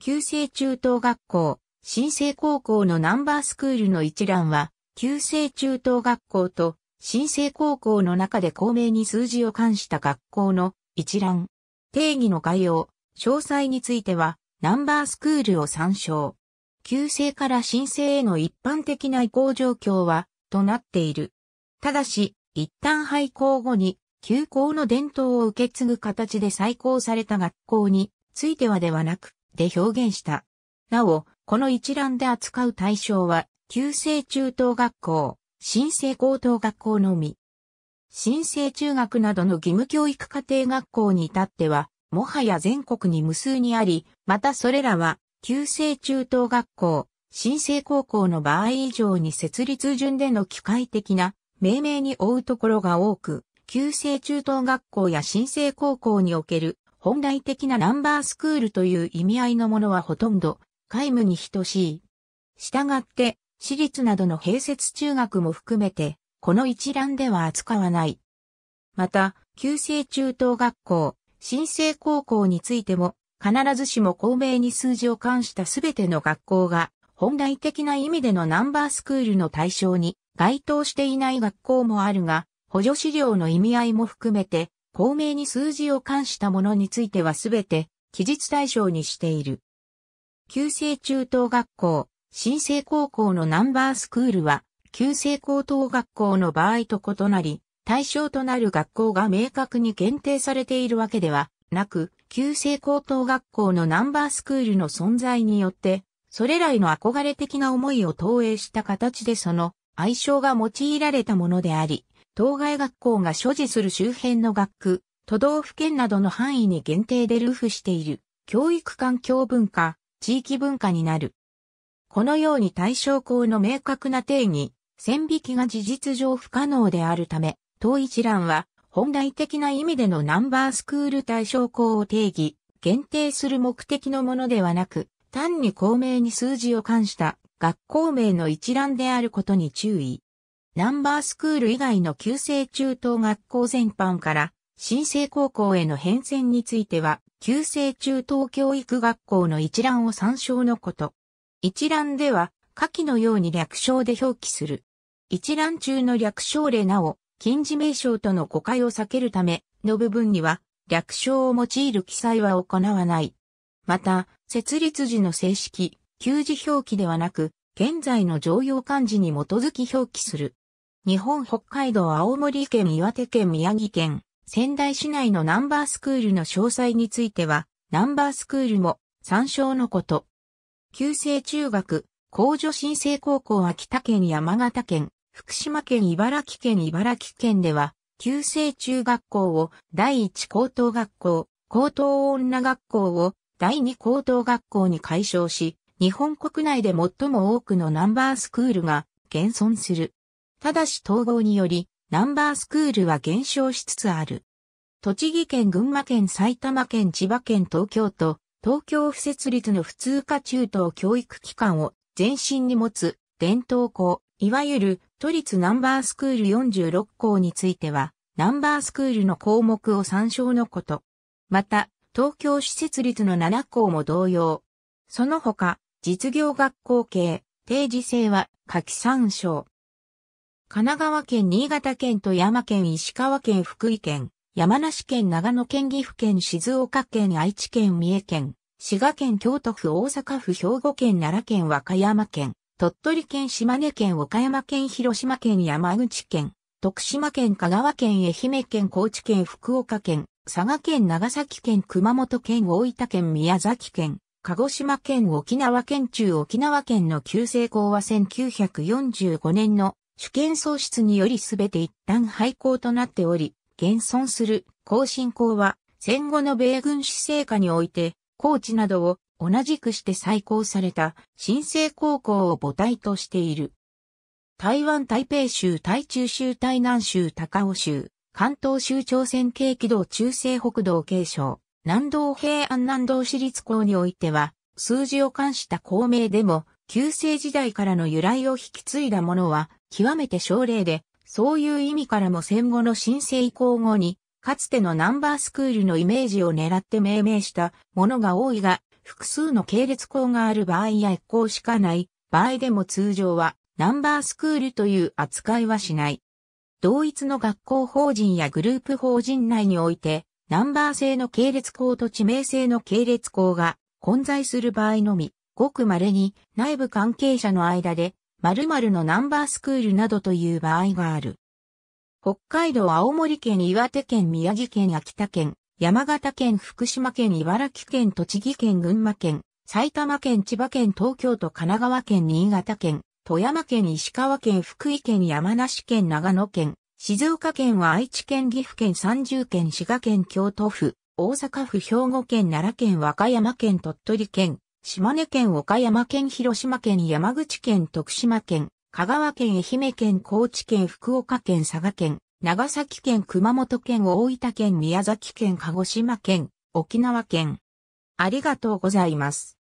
旧制中等学校、新生高校のナンバースクールの一覧は、旧制中等学校と新生高校の中で公明に数字を冠した学校の一覧。定義の概要、詳細については、ナンバースクールを参照。旧制から新生への一般的な移行状況は、となっている。ただし、一旦廃校後に、旧校の伝統を受け継ぐ形で再校された学校についてはではなく、で表現した。なお、この一覧で扱う対象は、旧制中等学校、新生高等学校のみ。新生中学などの義務教育家庭学校に至っては、もはや全国に無数にあり、またそれらは、旧制中等学校、新生高校の場合以上に設立順での機械的な命名に追うところが多く、旧制中等学校や新生高校における本来的なナンバースクールという意味合いのものはほとんど皆無に等しい。したがって、私立などの併設中学も含めて、この一覧では扱わない。また、旧制中等学校、新制高校についても、必ずしも公明に数字を冠したすべての学校が、本来的な意味でのナンバースクールの対象に該当していない学校もあるが、補助資料の意味合いも含めて、公明に数字を冠したものについてはすべて記述対象にしている。旧制中等学校、新制高校のナンバースクールは、旧制高等学校の場合と異なり、対象となる学校が明確に限定されているわけではなく、旧制高等学校のナンバースクールの存在によって、それらへの憧れ的な思いを投影した形でその愛称が用いられたものであり、当該学校が所持する周辺の学区、都道府県などの範囲に限定でルーフしている、教育環境文化、地域文化になる。このように対象校の明確な定義、線引きが事実上不可能であるため、当一覧は本来的な意味でのナンバースクール対象校を定義、限定する目的のものではなく、単に公明に数字を冠した学校名の一覧であることに注意。ナンバースクール以外の旧制中等学校全般から新生高校への変遷については、旧制中等教育学校の一覧を参照のこと。一覧では、下記のように略称で表記する。一覧中の略称例なお、近似名称との誤解を避けるための部分には、略称を用いる記載は行わない。また、設立時の正式、給仕表記ではなく、現在の常用漢字に基づき表記する。日本北海道青森県岩手県宮城県仙台市内のナンバースクールの詳細については、ナンバースクールも参照のこと。旧制中学、高女新生高校秋田県山形県、福島県茨城県茨城県では、旧制中学校を第一高等学校、高等女学校を第二高等学校に改称し、日本国内で最も多くのナンバースクールが現存する。ただし統合により、ナンバースクールは減少しつつある。栃木県、群馬県、埼玉県、千葉県、東京都、東京府設立の普通科中等教育機関を前身に持つ伝統校、いわゆる都立ナンバースクール46校については、ナンバースクールの項目を参照のこと。また、東京施設立の7校も同様。その他、実業学校系、定時制は、夏季参照。神奈川県、新潟県、富山県、石川県、福井県、山梨県、長野県、岐阜県、静岡県、愛知県、三重県、滋賀県、京都府、大阪府、兵庫県、奈良県、和歌山県、鳥取県、島根県、岡山県、広島県、山口県、徳島県、香川県、愛媛県、高知県、福岡県、佐賀県、長崎県、熊本県、大分県、宮崎県、鹿児島県沖縄県中沖縄県の旧制校は1945年の主権喪失により全て一旦廃校となっており、現存する後進校は戦後の米軍施政下において、高知などを同じくして再興された新生高校を母体としている。台湾台北州台中州台南州高尾州関東州朝鮮系軌道中西北道継承南道平安南道市立校においては、数字を冠した校名でも、旧世時代からの由来を引き継いだものは、極めて奨例で、そういう意味からも戦後の新生以降後に、かつてのナンバースクールのイメージを狙って命名したものが多いが、複数の系列校がある場合や一校しかない場合でも通常は、ナンバースクールという扱いはしない。同一の学校法人やグループ法人内において、ナンバー制の系列項と地名制の系列項が混在する場合のみ、ごく稀に内部関係者の間で〇〇のナンバースクールなどという場合がある。北海道、青森県、岩手県、宮城県、秋田県、山形県、福島県、茨城県、栃木県、群馬県、埼玉県、千葉県、東京都、神奈川県、新潟県、富山県、石川県、福井県、山梨県、長野県、静岡県は愛知県、岐阜県、三重県、滋賀県、京都府、大阪府、兵庫県、奈良県、和歌山県、鳥取県、島根県、岡山県、広島県、山口県、徳島県、香川県、愛媛県、高知県、福岡県、佐賀県、長崎県、熊本県、大分県、宮崎県、鹿児島県、沖縄県。ありがとうございます。